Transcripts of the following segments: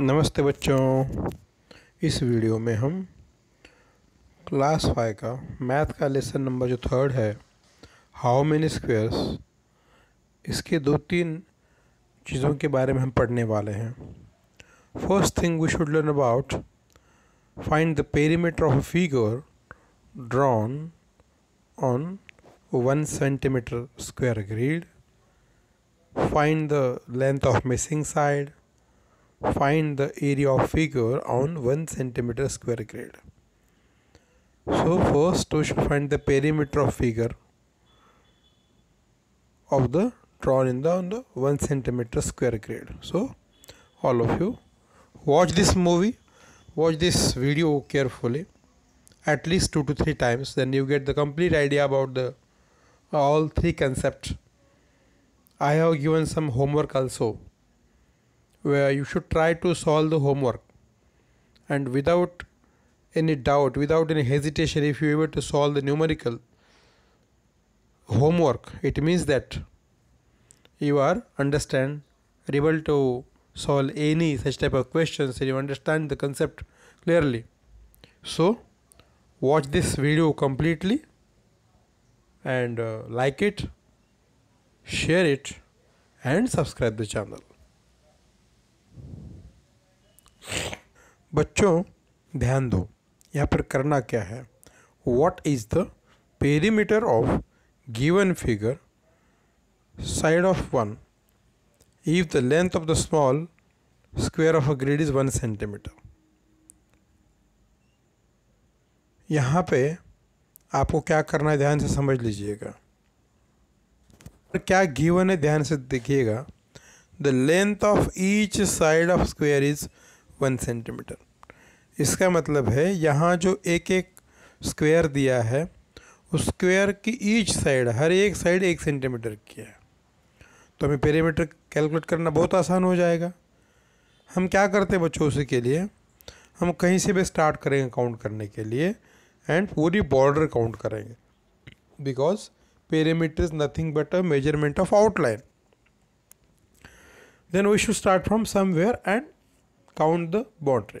नमस्ते बच्चों इस वीडियो में हम क्लास फाइव का मैथ का लेसन नंबर जो थर्ड है हाउ मेनी स्क्वेयर्स इसके दो तीन चीज़ों के बारे में हम पढ़ने वाले हैं first thing we should learn about find the perimeter of a figure drawn on one centimetre square grid find the length of missing side find the area of figure on 1 centimeter square grid. So first we should find the perimeter of figure of the drawn in the, on the 1 centimeter square grid. So all of you watch this movie, watch this video carefully at least 2 to 3 times then you get the complete idea about the all three concepts. I have given some homework also where you should try to solve the homework and without any doubt without any hesitation if you were to solve the numerical homework it means that you are understand able to solve any such type of questions and you understand the concept clearly so watch this video completely and uh, like it share it and subscribe the channel बच्चों ध्यान दो यहाँ पर करना क्या है what is the perimeter of given figure side of one if the length of the small square of a grid is one centimetre यहाँ पे आपको क्या करना है ध्यान से समझ लीजिएगा क्या गिवन है ध्यान से देखिएगा the length of each side of square is one centimetre इसका मतलब है यहाँ जो एक एक स्क्वायर दिया है उस स्क्वायर की ईच साइड हर एक साइड एक सेंटीमीटर की है तो हमें पेरीमीटर कैलकुलेट करना बहुत आसान हो जाएगा हम क्या करते हैं बच्चों उसी के लिए हम कहीं से भी स्टार्ट करेंगे काउंट करने के लिए एंड पूरी बॉर्डर काउंट करेंगे because perimeter is nothing but a measurement of outline then we should start from somewhere and count the boundary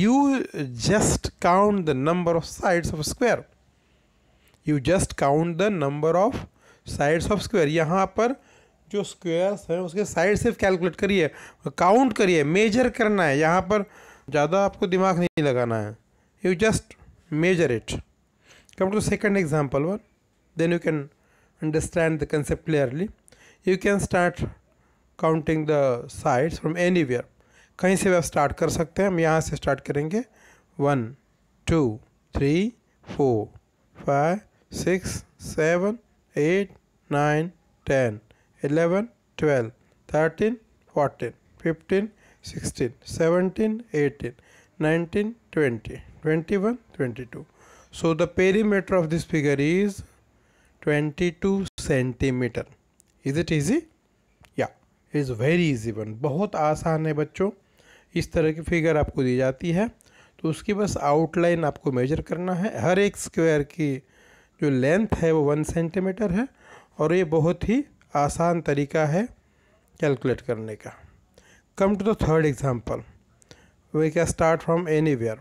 you just count the number of sides of square you just count the number of sides of square यहाँ पर जो squares हैं उसके side सिर्फ calculate करिए count करिए major करना है यहाँ पर ज़्यादा आपको दिमाग नहीं लगाना है you just measure it come to second example one then you can understand the concept clearly you can start counting the sides from anywhere कहीं से भी आप स्टार्ट कर सकते हैं हम यहाँ से स्टार्ट करेंगे one two three four five six seven eight nine ten eleven twelve thirteen fourteen fifteen sixteen seventeen eighteen nineteen twenty twenty one twenty two so the perimeter of this figure is twenty two centimetre is it easy या is very easy one बहुत आसान है बच्चों इस तरह की figure आपको दी जाती है तो उसकी बस आउटलाइन आपको मेजर करना है हर एक स्क्वायर की जो लेंथ है वो वन सेंटीमीटर है और ये बहुत ही आसान तरीका है कैलकुलेट करने का come to the third example we can start from anywhere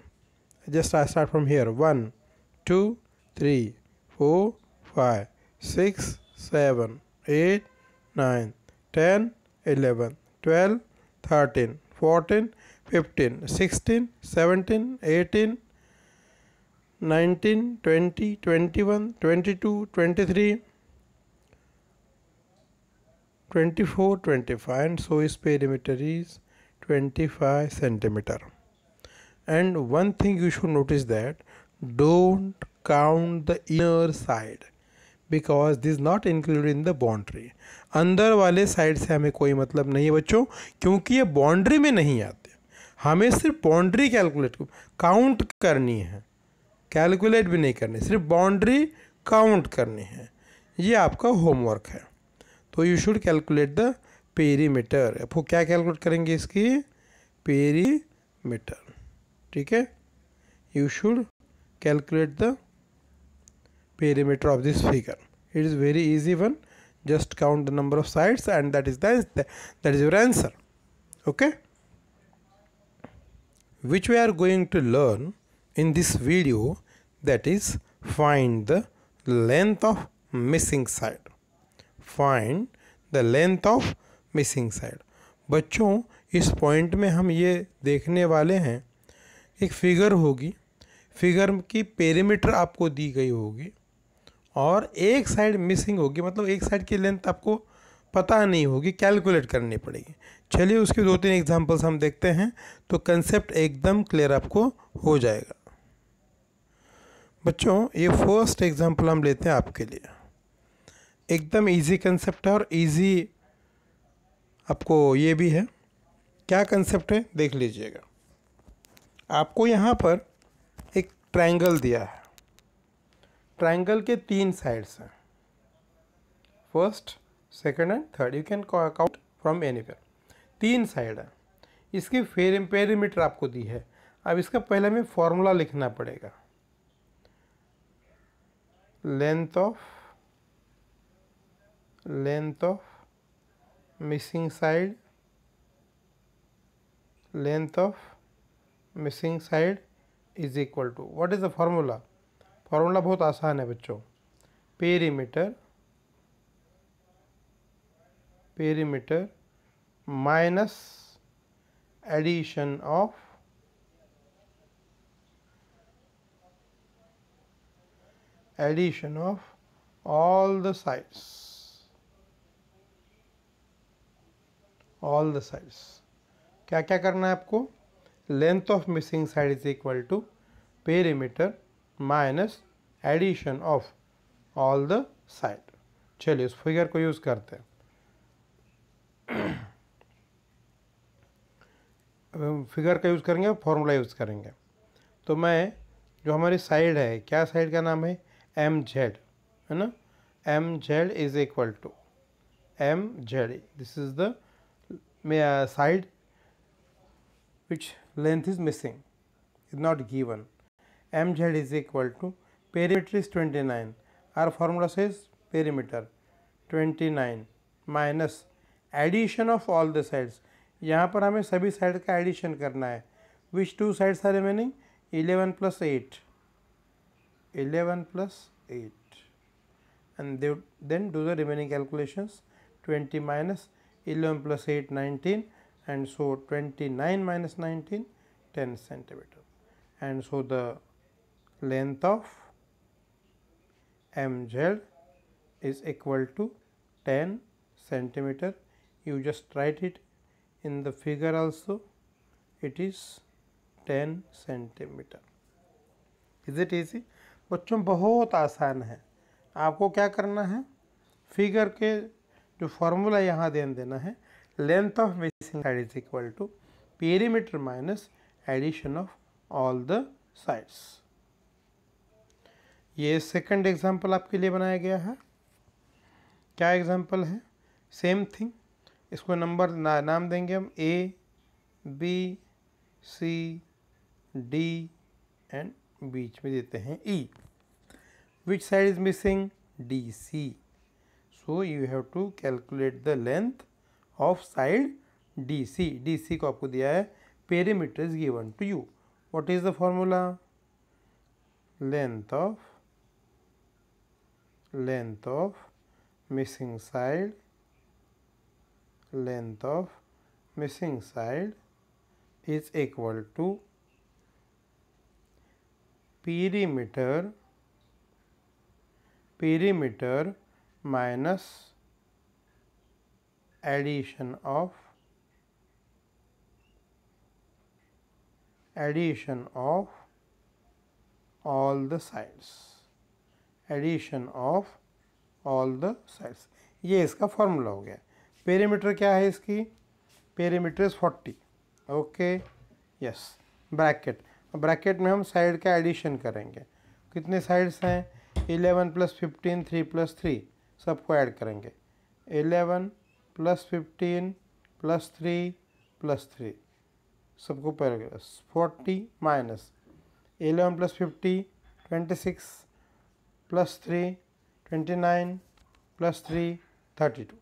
just I start from here one two three four five six seven eight nine ten eleven twelve thirteen fourteen 15, 16, 17, 18, 19, 20, 21, 22, 23, 24, 25 and so his perimeter is 25 centimeter. And one thing you should notice that don't count the inner side because this not include in the boundary अंदर वाले side से हमें कोई मतलब नहीं है बच्चों क्योंकि ये बाउंड्री में नहीं आता हमें सिर्फ बाउंड्री कैलकुलेट काउंट करनी है कैलकुलेट भी नहीं करनी सिर्फ बाउंड्री काउंट करनी है ये आपका होमवर्क है तो you should calculate the perimeter आपको क्या कैलकुलेट करेंगे इसकी पेरीमीटर ठीक है you should calculate the perimeter of this figure it is very easy one just count the number of sides and that is that is your answer okay okay which we are going to learn in this video that is find the length of missing side find the length of missing side बच्चों इस point में हम ये देखने वाले हैं एक figure होगी फिगर की पेरीमीटर आपको दी गई होगी और एक साइड मिसिंग होगी मतलब एक साइड की लेंथ आपको पता नहीं होगी कैलकुलेट करनी पड़ेगी चलिए उसके दो तीन एग्जांपल्स हम देखते हैं तो कंसेप्ट एकदम क्लियर आपको हो जाएगा बच्चों ये फर्स्ट एग्जांपल हम लेते हैं आपके लिए एकदम इजी कंसेप्ट है और इजी आपको ये भी है क्या कंसेप्ट है देख लीजिएगा आपको यहाँ पर एक ट्रायंगल दिया है ट्रायंगल के तीन साइड्स हैं first second and third you can count from anywhere तीन साइड है इसकी फेर पेरीमीटर आपको दी है अब इसका पहले हमें फॉर्मूला लिखना पड़ेगा length of length of missing side length of missing side is equal to what is the formula formula बहुत आसान है बच्चों perimeter perimeter minus addition of addition of all the sides all the sides क्या क्या करना है आपको length of missing side is equal to perimeter minus addition of all the side चलिए उस फिगर को यूज़ करते हैं फिगर का यूज़ करेंगे फॉर्मूला यूज़ करेंगे तो मैं जो हमारी साइड है क्या साइड का नाम है एम जेड है ना M Z is equal to M Z this is the side which length is missing is not given M Z is equal to perimeter is twenty nine आर formula से perimeter twenty nine minus addition of all the sides यहाँ पर हमें सभी side का addition करना है विच to side सारे में नहीं eleven plus eight eleven plus eight and then do the remaining calculation twenty minus eleven plus eight nineteen and so twenty nine minus nineteen ten centimetre and so the length of M Z is equal to ten centimetre you just write it in the figure also it is 10 centimetre is it easy बच्चों बहुत आसान है आपको क्या करना है figure के जो फॉर्मूला यहाँ दे देना है length of missing side is equal to perimeter minus addition of all the sides ये सेकंड एग्जांपल आपके लिए बनाया गया है क्या एग्जांपल है सेम थिंग इसको नंबर ना, नाम देंगे हम A B C D and बीच में देते हैं E which side is missing D C so you have to calculate the length of side D C D C को आपको दिया है perimeter is given to you what is the formula length of length of missing side length of missing side is equal to perimeter perimeter minus addition of addition of all the sides addition of all the sides ये इसका formula हो गया perimeter क्या है इसकी perimeter is forty okay yes bracket bracket में हम side का एडिशन करेंगे कितने साइड्स हैं eleven plus fifteen three plus three सबको ऐड करेंगे eleven plus fifteen plus three plus three सबको forty minus eleven plus fifty twenty six plus three twenty nine plus three thirty two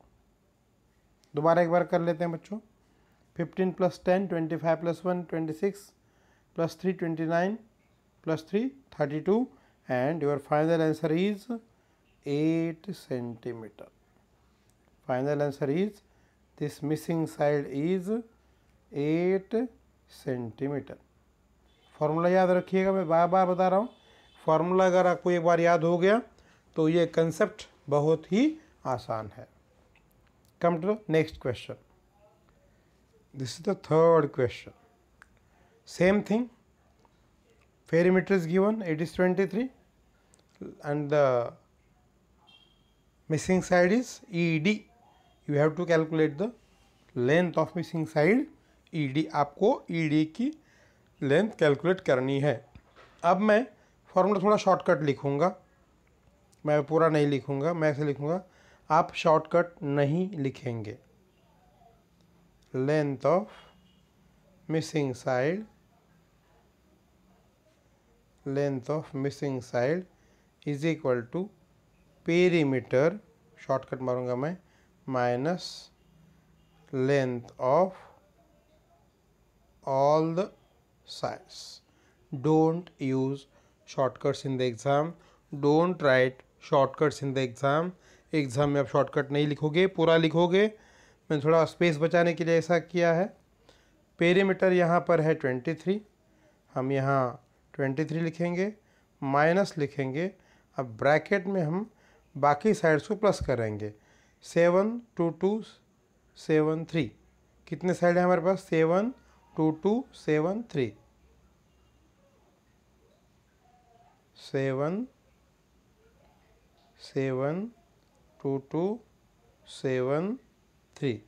दोबारा एक बार कर लेते हैं बच्चों fifteen plus ten twenty five plus one twenty six plus three twenty nine plus three thirty two and your final answer is eight centimetre final answer is this missing side is eight centimetre formula याद रखिएगा मैं बार बार बता रहा हूँ formula अगर आपको एक बार याद हो गया तो ये कंसेप्ट बहुत ही आसान है Come to the next question. This is the third question. Same thing. Perimeter is given, it is 23 and the missing side is ED. You have to calculate the length of missing side ED. aapko ED ki length calculate karni hai ab main formula thoda shortcut likhunga main pura nahi likhunga main aise likhunga आप shortcut नहीं लिखेंगे length of missing side length of missing side is equal to perimeter shortcut मारूंगा मैं minus length of all the sides don't use shortcuts in the exam don't write shortcuts in the exam exam में आप shortcut नहीं लिखोगे पूरा लिखोगे मैंने थोड़ा स्पेस बचाने के लिए ऐसा किया है पेरीमीटर यहाँ पर है ट्वेंटी थ्री हम यहाँ ट्वेंटी थ्री लिखेंगे माइनस लिखेंगे अब ब्रैकेट में हम बाकी साइड्स को प्लस करेंगे seven two two seven three कितने साइड है हमारे पास seven two two seven three seven seven two two seven three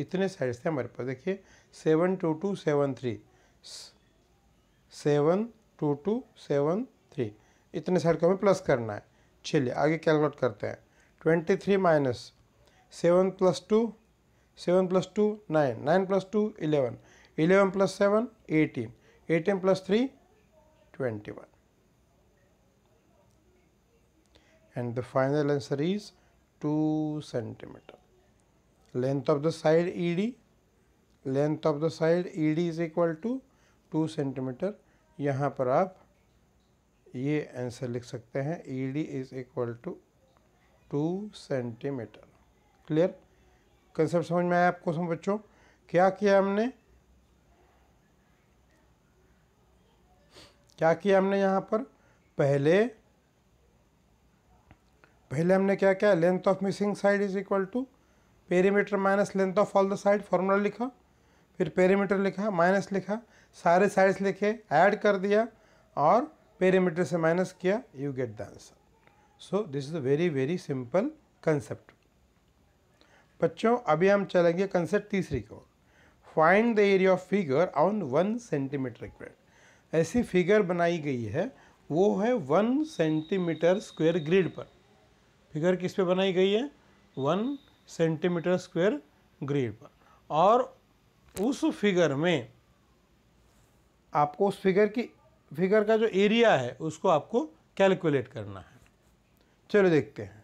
इतने साइड्स थे हमारे पास देखिए seven two two seven three seven two two seven three इतने साइड को हमें प्लस करना है चलिए आगे कैलकुलेट करते हैं twenty three minus seven plus two seven plus two nine nine plus two eleven eleven plus seven eighteen eighteen plus three twenty one and the final answer is two centimetre length of the side E D length of the side E D is equal to two centimetre यहाँ पर आप ये answer लिख सकते हैं E D is equal to two centimetre clear concept समझ में आया आपको सब बच्चों क्या किया हमने क्या किया हमने यहाँ पर पहले पहले हमने क्या क्या length of missing side is equal to perimeter minus length of all the side formula लिखा फिर पेरीमीटर लिखा माइनस लिखा सारे साइड्स लिखे ऐड कर दिया और पेरीमीटर से माइनस किया you get the answer so this is a very very simple concept बच्चों अभी हम चलेंगे कंसेप्ट तीसरी की ओर find the area of figure on one centimetre square ऐसी फिगर बनाई गई है वो है वन सेंटीमीटर स्क्वेयर ग्रिड पर फिगर किस पे बनाई गई है वन सेंटीमीटर स्क्वायर ग्रिड पर और उस फिगर में आपको उस फिगर की फिगर का जो एरिया है उसको आपको कैलकुलेट करना है चलो देखते हैं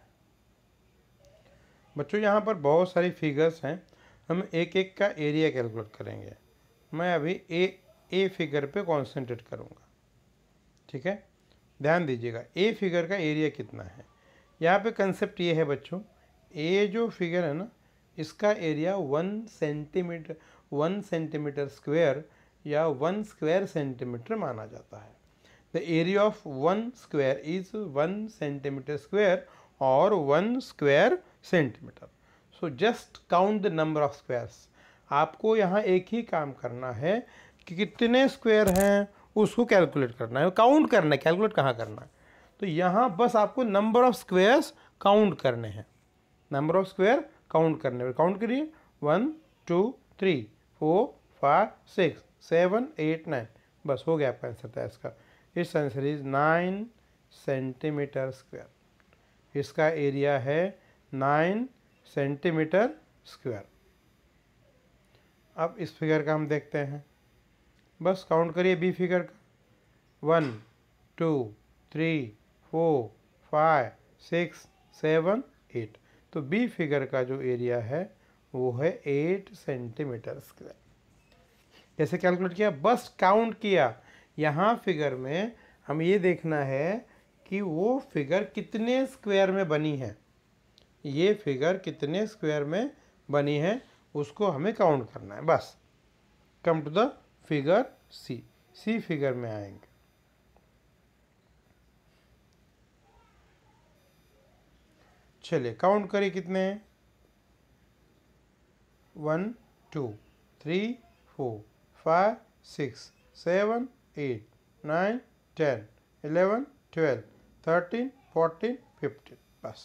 बच्चों यहाँ पर बहुत सारी फिगर्स हैं हम एक एक का एरिया कैलकुलेट करेंगे मैं अभी ए ए फिगर पे कॉन्सेंट्रेट करूँगा ठीक है ध्यान दीजिएगा ए फिगर का एरिया कितना है यहाँ पे कंसेप्ट ये है बच्चों ये जो फिगर है ना इसका area one centimetre one centimetre square या वन स्क्वायर सेंटीमीटर माना जाता है the area of one square is one centimetre square और one square centimetre so just count the number of squares आपको यहाँ एक ही काम करना है कि कितने स्क्वायर हैं उसको कैलकुलेट करना है काउंट करना है कैलकुलेट कहाँ करना है तो यहाँ बस आपको नंबर ऑफ स्क्वेयर्स काउंट करने हैं नंबर ऑफ स्क्वेयर काउंट करने काउंट करिए one two three four five six seven eight nine बस हो गया आपका आंसर था इसका इस answer is nine centimetre square इसका एरिया है नाइन सेंटीमीटर स्क्वायर अब इस फिगर का हम देखते हैं बस काउंट करिए बी फिगर का one two three four five six seven eight तो बी फिगर का जो एरिया है वो है एट सेंटीमीटर स्क्वायर जैसे कैलकुलेट किया बस काउंट किया यहाँ फिगर में हम ये देखना है कि वो फिगर कितने स्क्वायर में बनी है ये फिगर कितने स्क्वायर में बनी है उसको हमें काउंट करना है बस come to the figure C C figure में आएंगे चलिए काउंट करिए कितने हैं one two three four five six seven eight nine ten eleven twelve thirteen fourteen fifteen बस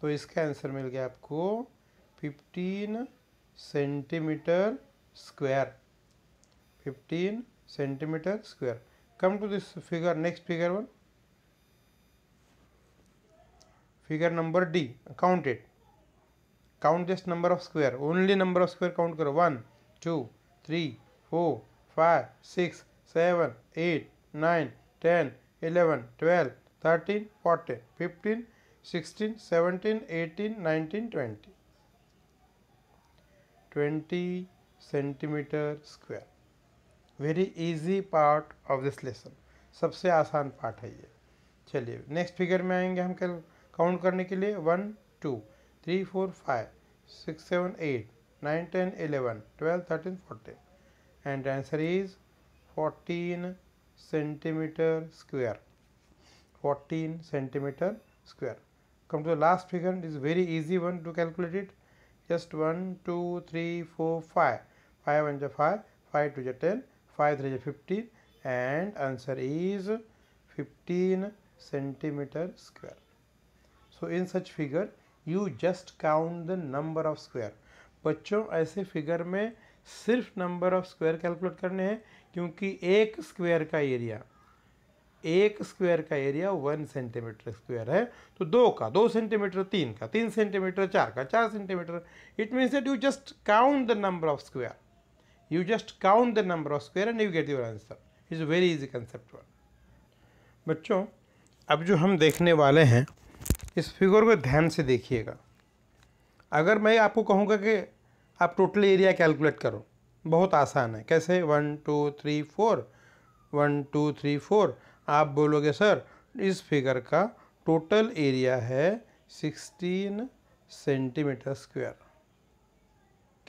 तो इसका आंसर मिल गया आपको fifteen centimetre square fifteen centimetre square come to this figure next figure one figure number D count it count just number of square only number of square count करो one two three four five six seven eight nine ten eleven twelve thirteen fourteen fifteen sixteen seventeen eighteen nineteen twenty twenty centimetre square very easy part of this lesson सबसे आसान part है ये चलिए next figure में आएंगे हम कल count करने के लिए one two three four five six seven eight nine ten eleven twelve thirteen fourteen and answer is fourteen centimeter square fourteen centimeter square. Come to the last figure, it is very easy one to calculate it. Just 1, 2, 3, 4, 5. 5 1 to 5, 5 to 10, 5 3 15 and answer is 15 centimeter square. So in such figure you just count the number of square बच्चों ऐसे figure में सिर्फ number of square calculate करने हैं क्योंकि एक square का area एक स्क्वायर का एरिया वन सेंटीमीटर स्क्वायर है तो दो का दो सेंटीमीटर तीन का तीन सेंटीमीटर चार का चार centimeter it means that you just count the number of square you just count the number of square and you get your answer is very easy concept बच्चों अब जो हम देखने वाले हैं इस फिगर को ध्यान से देखिएगा अगर मैं आपको कहूँगा कि आप टोटल एरिया कैलकुलेट करो बहुत आसान है कैसे one two three four one two three four आप बोलोगे सर इस फिगर का टोटल एरिया है सिक्सटीन सेंटीमीटर स्क्वायर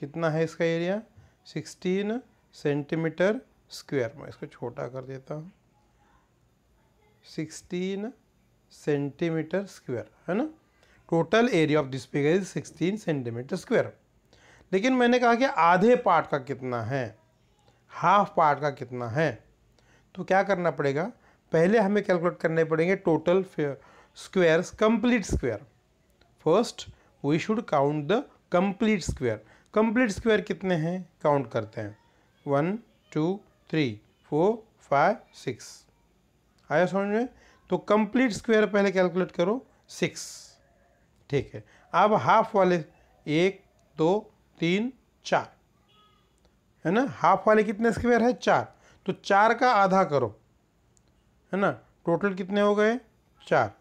कितना है इसका एरिया सिक्सटीन सेंटीमीटर स्क्वायर मैं इसको छोटा कर देता हूँ सिक्सटीन सेंटीमीटर स्क्वायर है ना total area of this figure is 16 centimeter square लेकिन मैंने कहा कि आधे पार्ट का कितना है हाफ पार्ट का कितना है तो क्या करना पड़ेगा पहले हमें कैलकुलेट करने पड़ेंगे total squares complete square first we should count the complete square complete square कितने हैं काउंट करते हैं one two three four five six आया समझ में तो कंप्लीट स्क्वायर पहले कैलकुलेट करो सिक्स ठीक है अब हाफ वाले एक दो तीन चार है ना हाफ वाले कितने स्क्वायर है चार तो चार का आधा करो है ना टोटल कितने हो गए चार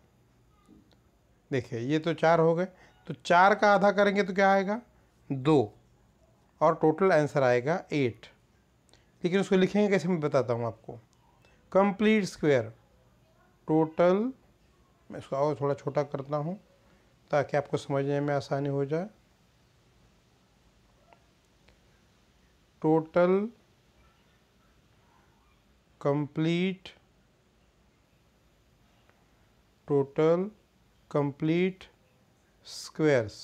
देखिए ये तो चार हो गए तो चार का आधा करेंगे तो क्या आएगा दो और टोटल आंसर आएगा एट लेकिन उसको लिखेंगे कैसे मैं बताता हूँ आपको कंप्लीट स्क्वायर टोटल मैं इसको और थोड़ा छोटा करता हूँ ताकि आपको समझने में आसानी हो जाए total complete total complete squares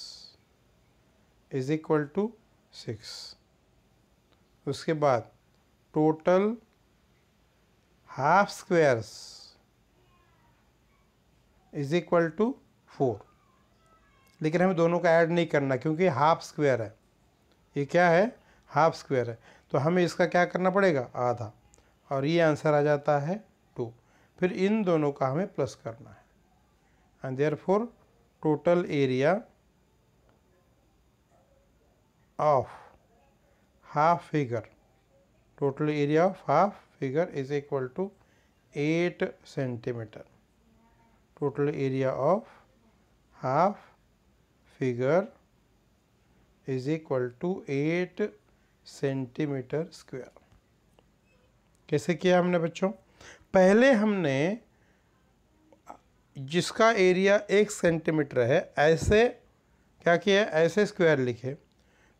is equal to six उसके बाद total half squares is equal to four लेकिन हमें दोनों का ऐड नहीं करना क्योंकि हाफ स्क्वायर है ये क्या है हाफ स्क्वायर है तो हमें इसका क्या करना पड़ेगा आधा और ये आंसर आ जाता है टू फिर इन दोनों का हमें प्लस करना है and there four total area of half figure total area of half figure is equal to eight centimeter total area of half figure is equal to 8 centimeter square कैसे किया हमने बच्चों पहले हमने जिसका एरिया एक सेंटीमीटर है ऐसे क्या किया ऐसे स्क्वायर लिखे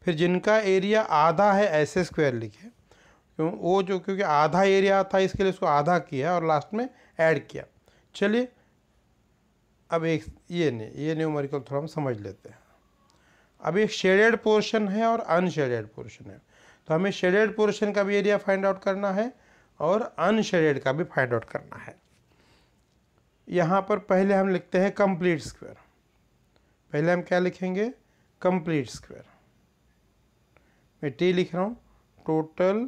फिर जिनका एरिया आधा है ऐसे स्क्वायर लिखे क्यों वो जो क्योंकि आधा एरिया था इसके लिए उसको आधा किया और लास्ट में ऐड किया चलिए अब एक ये नहीं ये न्यूमेरिकल थोड़ा हम समझ लेते हैं अब एक शेडेड पोर्शन है और अनशेडेड पोर्शन है तो हमें शेडेड पोर्शन का भी एरिया फाइंड आउट करना है और अनशेडेड का भी फाइंड आउट करना है यहाँ पर पहले हम लिखते हैं कंप्लीट स्क्वायर पहले हम क्या लिखेंगे कंप्लीट स्क्वायर मैं टी लिख रहा हूँ टोटल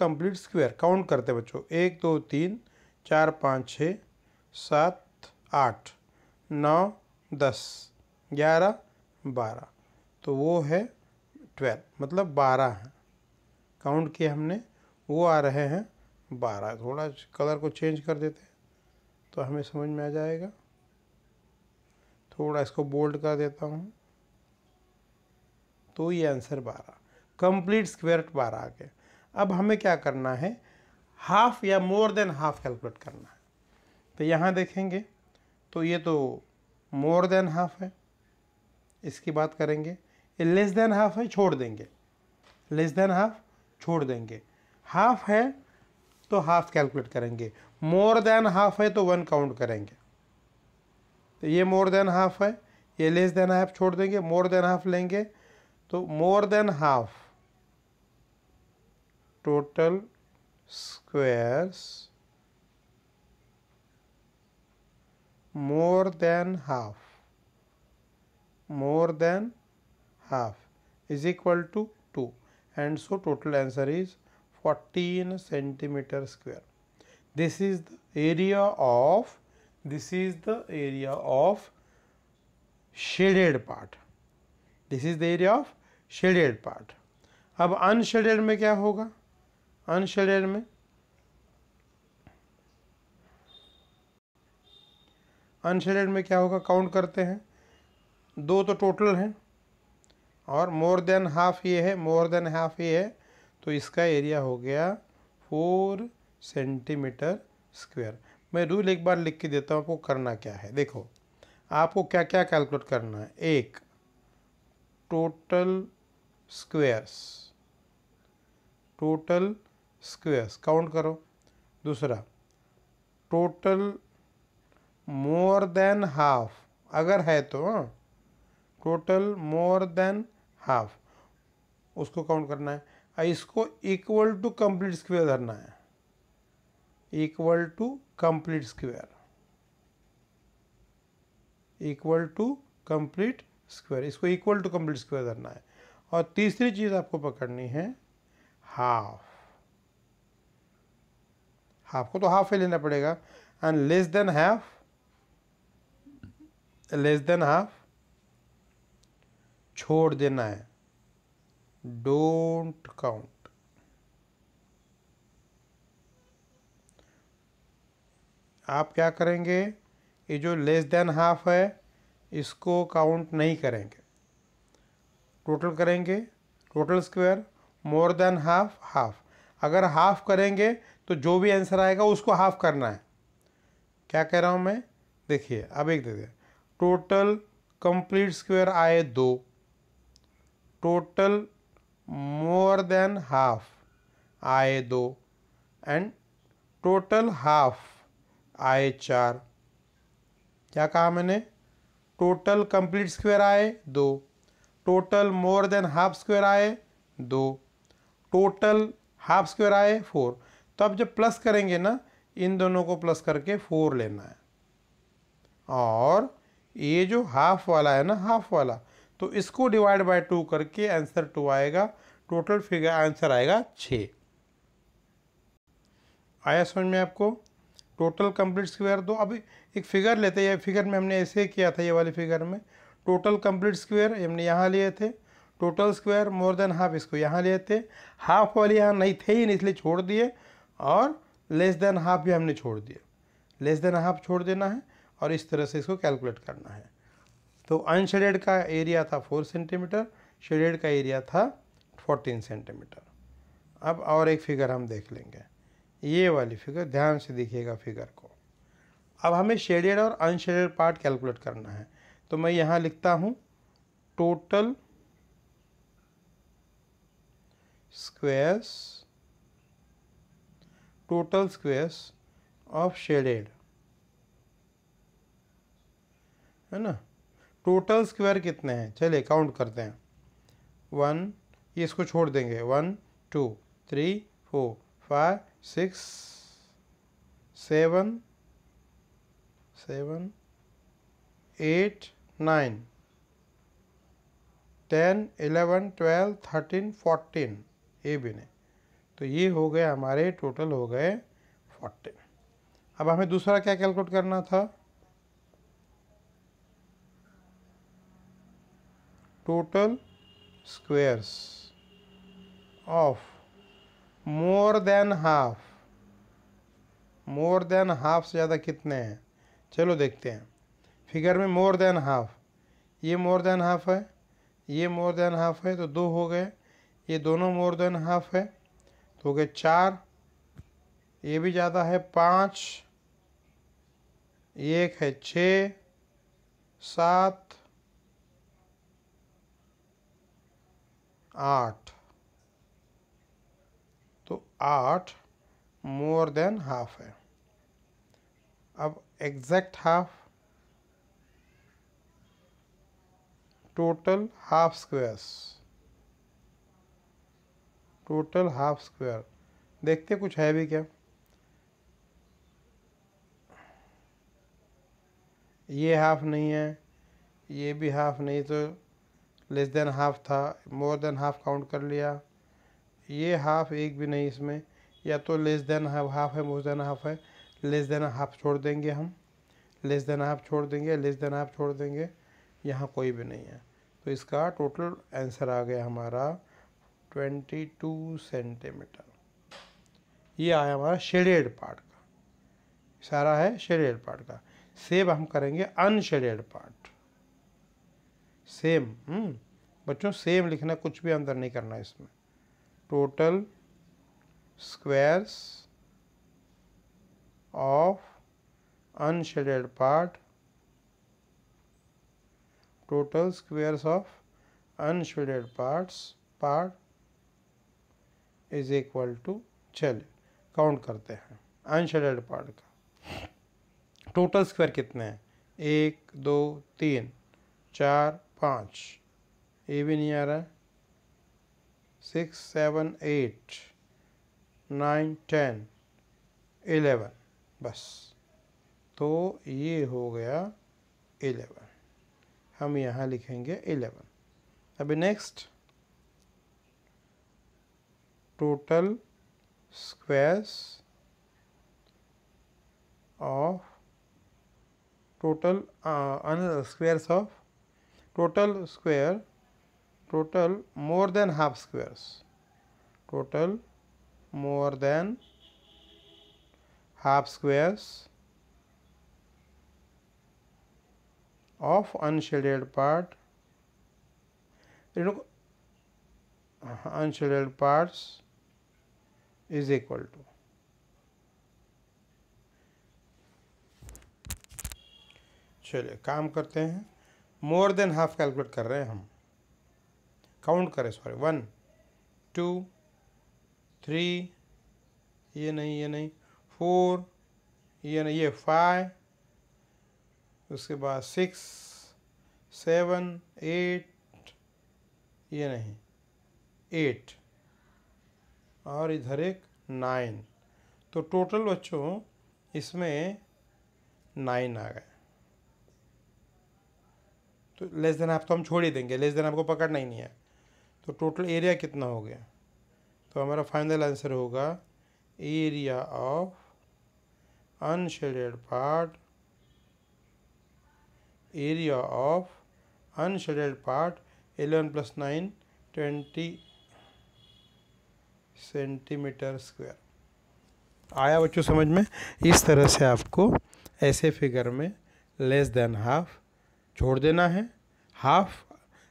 कंप्लीट स्क्वायर काउंट करते हैं बच्चों एक दो तीन चार पाँच छः सात आठ नौ दस ग्यारह बारह तो वो है ट्वेल्व मतलब बारह हैं काउंट किए हमने वो आ रहे हैं बारह थोड़ा कलर को चेंज कर देते हैं तो हमें समझ में आ जाएगा थोड़ा इसको बोल्ड कर देता हूँ तो ये आंसर बारह कंप्लीट स्क्वायर बारह आ गया अब हमें क्या करना है हाफ़ या मोर देन हाफ़ कैलकुलेट करना है तो यहाँ देखेंगे तो ये तो मोर देन हाफ़ है इसकी बात करेंगे ये लेस देन हाफ़ है छोड़ देंगे लेस देन हाफ़ छोड़ देंगे हाफ़ है तो हाफ़ कैलकुलेट करेंगे मोर देन हाफ़ है तो वन काउंट करेंगे तो ये मोर देन हाफ़ है ये लेस देन हाफ़ छोड़ देंगे मोर देन हाफ़ लेंगे तो more than half total squares more than half more than half is equal to 2 and so total answer is 14 centimeter square this is the area of this is the area of shaded part this is the area of shaded part अब unshaded में क्या होगा अन शरीर में unshielded में क्या होगा count करते हैं दो तो टोटल हैं और मोर देन हाफ ये है मोर देन हाफ ये है तो इसका एरिया हो गया फोर सेंटीमीटर स्क्वायर मैं रूल एक बार लिख के देता हूँ आपको करना क्या है देखो आपको क्या क्या कैलकुलेट करना है एक total squares total squares count करो दूसरा टोटल मोर देन हाफ अगर है तो टोटल मोर देन हाफ उसको काउंट करना है इसको इक्वल टू कंप्लीट स्क्वेयर धरना है equal to complete square equal to complete square इसको इक्वल टू कंप्लीट स्क्वेयर धरना है और तीसरी चीज़ आपको पकड़नी है हाफ हाफ को तो हाफ ही लेना पड़ेगा and less than half less than half छोड़ देना है डोंट काउंट आप क्या करेंगे ये जो लेस देन हाफ है इसको काउंट नहीं करेंगे टोटल करेंगे total square more than half half अगर हाफ करेंगे तो जो भी आंसर आएगा उसको हाफ करना है क्या कह रहा हूँ मैं देखिए अब एक देखिए टोटल कंप्लीट स्क्वायर आए दो टोटल मोर देन हाफ आए दो एंड टोटल हाफ आए चार क्या कहा मैंने टोटल कंप्लीट स्क्वायर आए दो total more than half square आए दो टोटल हाफ स्क्वायर आए फोर तो आप जब प्लस करेंगे ना इन दोनों को प्लस करके फोर लेना है और ये जो हाफ वाला है ना हाफ वाला तो इसको डिवाइड बाय टू करके आंसर टू आएगा टोटल फिगर आंसर आएगा छ आया समझ में आपको टोटल कंप्लीट स्क्वायर दो अब एक फिगर लेते हैं फिगर में हमने ऐसे किया था ये वाली फिगर में टोटल कंप्लीट स्क्वायर हमने यहाँ लिए थे total square more than half इसको यहाँ लिए थे हाफ वाले यहाँ नहीं थे ही नहीं इसलिए छोड़ दिए और लेस देन हाफ भी हमने छोड़ दिया लेस देन हाफ छोड़ देना है और इस तरह से इसको कैलकुलेट करना है तो अनशेडेड का एरिया था फोर सेंटीमीटर शेडेड का एरिया था फोर्टीन सेंटीमीटर अब और एक फिगर हम देख लेंगे ये वाली फिगर ध्यान से देखिएगा फिगर को अब हमें शेडेड और अनशेडेड पार्ट कैलकुलेट करना है तो मैं यहाँ लिखता हूँ total squares total squares of shaded है ना टोटल स्क्वायर कितने हैं चलिए काउंट करते हैं वन ये इसको छोड़ देंगे one two three four five six seven seven eight nine ten eleven twelve thirteen fourteen ये भी नहीं तो ये हो गए हमारे टोटल हो गए फोर्टी अब हमें दूसरा क्या कैलकुलेट करना था total squares of more than half more than half से ज़्यादा कितने हैं चलो देखते हैं फिगर में मोर देन हाफ ये मोर देन हाफ है ये मोर देन हाफ है तो दो हो गए ये दोनों मोर देन हाफ है तो हो गए चार ये भी ज़्यादा है पाँच एक है छ सात आठ तो आठ मोर देन हाफ है अब exact half total half squares total half square देखते कुछ है भी क्या ये हाफ नहीं है ये भी हाफ नहीं तो लेस देन हाफ था मोर देन हाफ काउंट कर लिया ये हाफ एक भी नहीं इसमें या तो लेस देन हाफ है मोर देन हाफ है लेस देन हाफ छोड़ देंगे हम लेस देन हाफ छोड़ देंगे लेस देन हाफ छोड़ देंगे यहाँ कोई भी नहीं है तो इसका टोटल आंसर आ गया हमारा ट्वेंटी टू सेंटीमीटर ये आया हमारा शेडेड पार्ट का सारा है शेडेड पार्ट का सेम हम करेंगे अनशेडेड पार्ट सेम हम्म, बच्चों सेम लिखना कुछ भी अंदर नहीं करना इसमें total squares of unshaded part total squares of unshaded parts part is equal to चलिए काउंट करते हैं अनशेडेड पार्ट का टोटल स्क्वायर कितने हैं एक दो तीन चार पाँच ये भी नहीं आ रहा six seven eight nine ten eleven बस तो ये हो गया एलेवन हम यहाँ लिखेंगे एलेवन अभी next total squares of total uh, squares of total square total more than half squares total more than half squares of unshaded part you know uh, unshaded parts is equal to चलिए काम करते हैं मोर than half calculate कर रहे हैं हम count करें sorry one two three ये नहीं ये नहीं फोर ये नहीं ये फाइव उसके बाद सिक्स सेवन एट ये नहीं एट और इधर एक नाइन तो टोटल बच्चों इसमें नाइन आ गए तो लेस देन आप तो हम छोड़ ही देंगे लेस देन आपको पकड़ना ही नहीं है तो टोटल एरिया कितना हो गया तो हमारा फाइनल आंसर होगा area of unshaded part area of unshaded part eleven plus nine twenty centimetre square आया बच्चों समझ में इस तरह से आपको ऐसे फिगर में लेस देन हाफ छोड़ देना है हाफ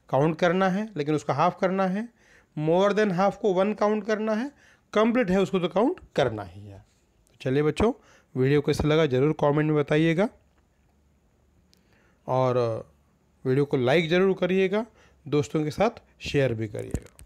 काउंट करना है लेकिन उसका हाफ करना है मोर देन हाफ को वन काउंट करना है कंप्लीट है उसको तो काउंट करना ही है तो चलिए बच्चों वीडियो कैसा लगा ज़रूर कमेंट में बताइएगा और वीडियो को लाइक ज़रूर करिएगा दोस्तों के साथ शेयर भी करिएगा